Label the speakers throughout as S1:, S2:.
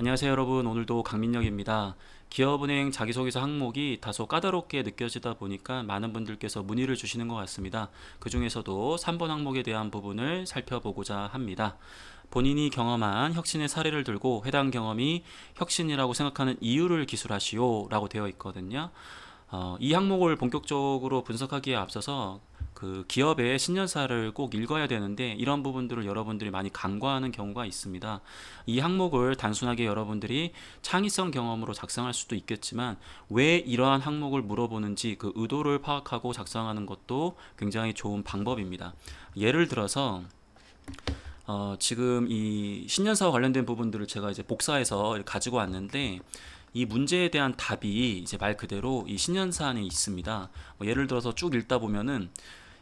S1: 안녕하세요 여러분 오늘도 강민혁입니다. 기업은행 자기소개서 항목이 다소 까다롭게 느껴지다 보니까 많은 분들께서 문의를 주시는 것 같습니다. 그 중에서도 3번 항목에 대한 부분을 살펴보고자 합니다. 본인이 경험한 혁신의 사례를 들고 해당 경험이 혁신이라고 생각하는 이유를 기술하시오 라고 되어 있거든요. 어, 이 항목을 본격적으로 분석하기에 앞서서 그 기업의 신년사를 꼭 읽어야 되는데 이런 부분들을 여러분들이 많이 간과하는 경우가 있습니다. 이 항목을 단순하게 여러분들이 창의성 경험으로 작성할 수도 있겠지만 왜 이러한 항목을 물어보는지 그 의도를 파악하고 작성하는 것도 굉장히 좋은 방법입니다. 예를 들어서 어 지금 이 신년사와 관련된 부분들을 제가 이제 복사해서 가지고 왔는데 이 문제에 대한 답이 이제 말 그대로 이 신년사 안에 있습니다. 뭐 예를 들어서 쭉 읽다 보면은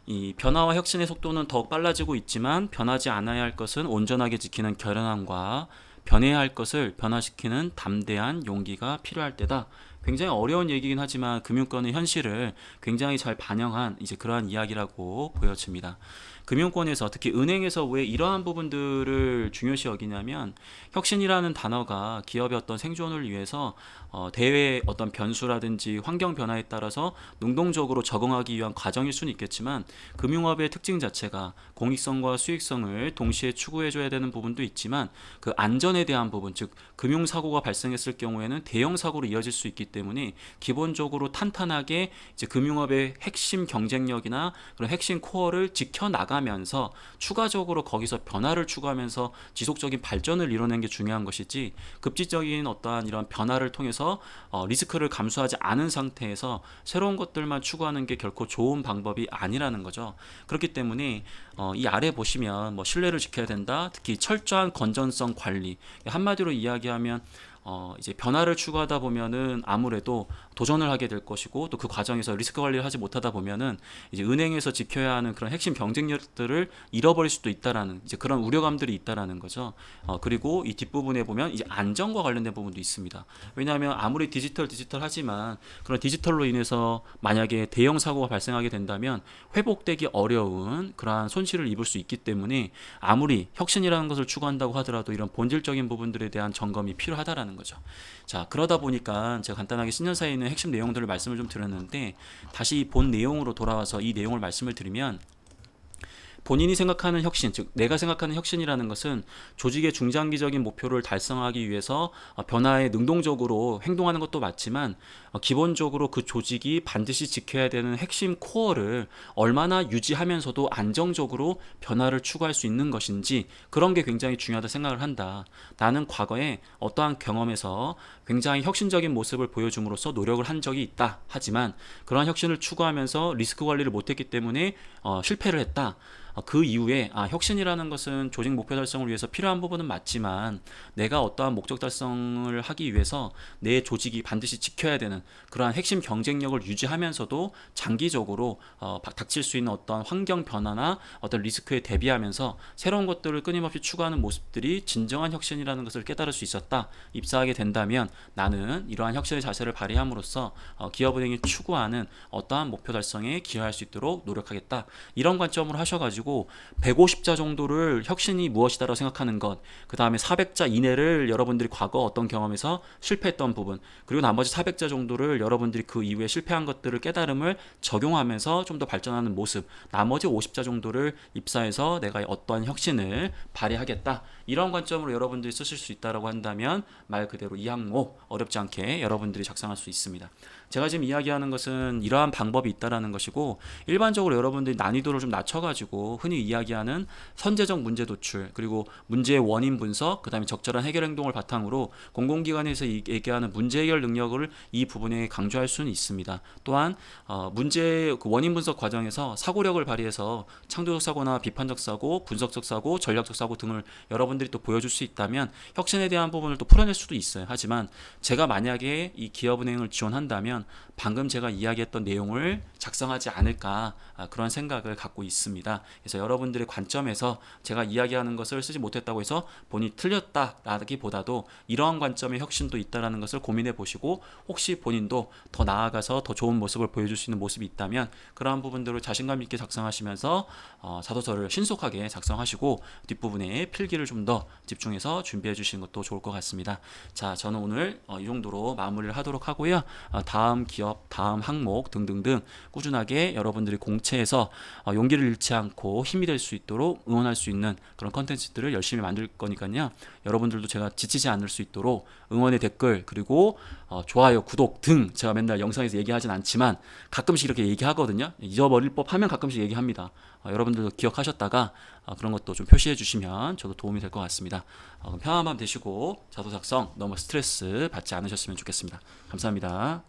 S1: 이 변화와 혁신의 속도는 더욱 빨라지고 있지만 변하지 않아야 할 것은 온전하게 지키는 결연함과 변해야 할 것을 변화시키는 담대한 용기가 필요할 때다. 굉장히 어려운 얘기긴 하지만 금융권의 현실을 굉장히 잘 반영한 이제 그러한 이야기라고 보여집니다. 금융권에서 특히 은행에서 왜 이러한 부분들을 중요시 여기냐면 혁신이라는 단어가 기업의 어떤 생존을 위해서 어, 대외 어떤 변수라든지 환경 변화에 따라서 능동적으로 적응하기 위한 과정일 수는 있겠지만 금융업의 특징 자체가 공익성과 수익성을 동시에 추구해줘야 되는 부분도 있지만 그 안전에 대한 부분 즉 금융사고가 발생했을 경우에는 대형 사고로 이어질 수 있기 때문에 기본적으로 탄탄하게 이제 금융업의 핵심 경쟁력이나 그런 핵심 코어를 지켜나가면서 추가적으로 거기서 변화를 추구하면서 지속적인 발전을 이뤄낸 게 중요한 것이지 급진적인 어떠한 이런 변화를 통해서 어, 리스크를 감수하지 않은 상태에서 새로운 것들만 추구하는 게 결코 좋은 방법이 아니라는 거죠. 그렇기 때문에 어, 이 아래 보시면 뭐 신뢰를 지켜야 된다. 특히 철저한 건전성 관리. 한마디로 이야기하면 어, 이제 변화를 추구하다 보면은 아무래도 도전을 하게 될 것이고 또 그 과정에서 리스크 관리를 하지 못하다 보면은 이제 은행에서 지켜야 하는 그런 핵심 경쟁력들을 잃어버릴 수도 있다라는 이제 그런 우려감들이 있다라는 거죠. 어, 그리고 이 뒷부분에 보면 이제 안전과 관련된 부분도 있습니다. 왜냐하면 아무리 디지털 디지털 하지만 그런 디지털로 인해서 만약에 대형 사고가 발생하게 된다면 회복되기 어려운 그러한 손실을 입을 수 있기 때문에 아무리 혁신이라는 것을 추구한다고 하더라도 이런 본질적인 부분들에 대한 점검이 필요하다라는 거죠. 자, 그러다 보니까 제가 간단하게 신년사에 있는 핵심 내용들을 말씀을 좀 드렸는데 다시 본 내용으로 돌아와서 이 내용을 말씀을 드리면 본인이 생각하는 혁신, 즉 내가 생각하는 혁신이라는 것은 조직의 중장기적인 목표를 달성하기 위해서 어, 변화에 능동적으로 행동하는 것도 맞지만 어, 기본적으로 그 조직이 반드시 지켜야 되는 핵심 코어를 얼마나 유지하면서도 안정적으로 변화를 추구할 수 있는 것인지 그런 게 굉장히 중요하다 생각을 한다. 나는 과거에 어떠한 경험에서 굉장히 혁신적인 모습을 보여줌으로써 노력을 한 적이 있다. 하지만 그러한 혁신을 추구하면서 리스크 관리를 못했기 때문에 어, 실패를 했다. 아, 그 이후에 아, 혁신이라는 것은 조직 목표 달성을 위해서 필요한 부분은 맞지만 내가 어떠한 목적 달성을 하기 위해서 내 조직이 반드시 지켜야 되는 그러한 핵심 경쟁력을 유지하면서도 장기적으로 어, 닥칠 수 있는 어떤 환경 변화나 어떤 리스크에 대비하면서 새로운 것들을 끊임없이 추구하는 모습들이 진정한 혁신이라는 것을 깨달을 수 있었다. 입사하게 된다면 나는 이러한 혁신의 자세를 발휘함으로써 어, 기업은행이 추구하는 어떠한 목표 달성에 기여할 수 있도록 노력하겠다. 이런 관점으로 하셔가지고 가지고 150자 정도를 혁신이 무엇이다라고 생각하는 것, 그 다음에 400자 이내를 여러분들이 과거 어떤 경험에서 실패했던 부분, 그리고 나머지 400자 정도를 여러분들이 그 이후에 실패한 것들을 깨달음을 적용하면서 좀 더 발전하는 모습, 나머지 50자 정도를 입사해서 내가 어떠한 혁신을 발휘하겠다 이런 관점으로 여러분들이 쓰실 수 있다라고 한다면 말 그대로 이항목 어렵지 않게 여러분들이 작성할 수 있습니다. 제가 지금 이야기하는 것은 이러한 방법이 있다라는 것이고 일반적으로 여러분들이 난이도를 좀 낮춰가지고 흔히 이야기하는 선제적 문제 도출 그리고 문제의 원인 분석 그다음에 적절한 해결 행동을 바탕으로 공공기관에서 얘기하는 문제 해결 능력을 이 부분에 강조할 수는 있습니다. 또한 어, 문제 그 원인 분석 과정에서 사고력을 발휘해서 창조적 사고나 비판적 사고, 분석적 사고, 전략적 사고 등을 여러분들이 또 보여줄 수 있다면 혁신에 대한 부분을 또 풀어낼 수도 있어요. 하지만 제가 만약에 이 기업은행을 지원한다면 방금 제가 이야기했던 내용을 작성하지 않을까 아, 그런 생각을 갖고 있습니다. 그래서 여러분들의 관점에서 제가 이야기하는 것을 쓰지 못했다고 해서 본이 인 틀렸다라기보다도 이러한 관점의 혁신도 있다라는 것을 고민해 보시고 혹시 본인도 더 나아가서 더 좋은 모습을 보여줄 수 있는 모습이 있다면 그러한 부분들을 자신감 있게 작성하시면서 자소서를 어, 신속하게 작성하시고 뒷부분에 필기를 좀 더 집중해서 준비해 주시는 것도 좋을 것 같습니다. 자, 저는 오늘 어, 이 정도로 마무리를 하도록 하고요. 어, 다음 기업, 다음 항목 등등등 꾸준하게 여러분들이 공채에서 어, 용기를 잃지 않고 힘이 될 수 있도록 응원할 수 있는 그런 컨텐츠들을 열심히 만들 거니까요. 여러분들도 제가 지치지 않을 수 있도록 응원의 댓글 그리고 어, 좋아요, 구독 등 제가 맨날 영상에서 얘기하진 않지만 가끔씩 이렇게 얘기하거든요. 잊어버릴 법하면 가끔씩 얘기합니다. 어, 여러분들도 기억하셨다가 그런 것도 좀 표시해 주시면 저도 도움이 될 것 같습니다. 그럼 평안밤 되시고 자소 작성 너무 스트레스 받지 않으셨으면 좋겠습니다. 감사합니다.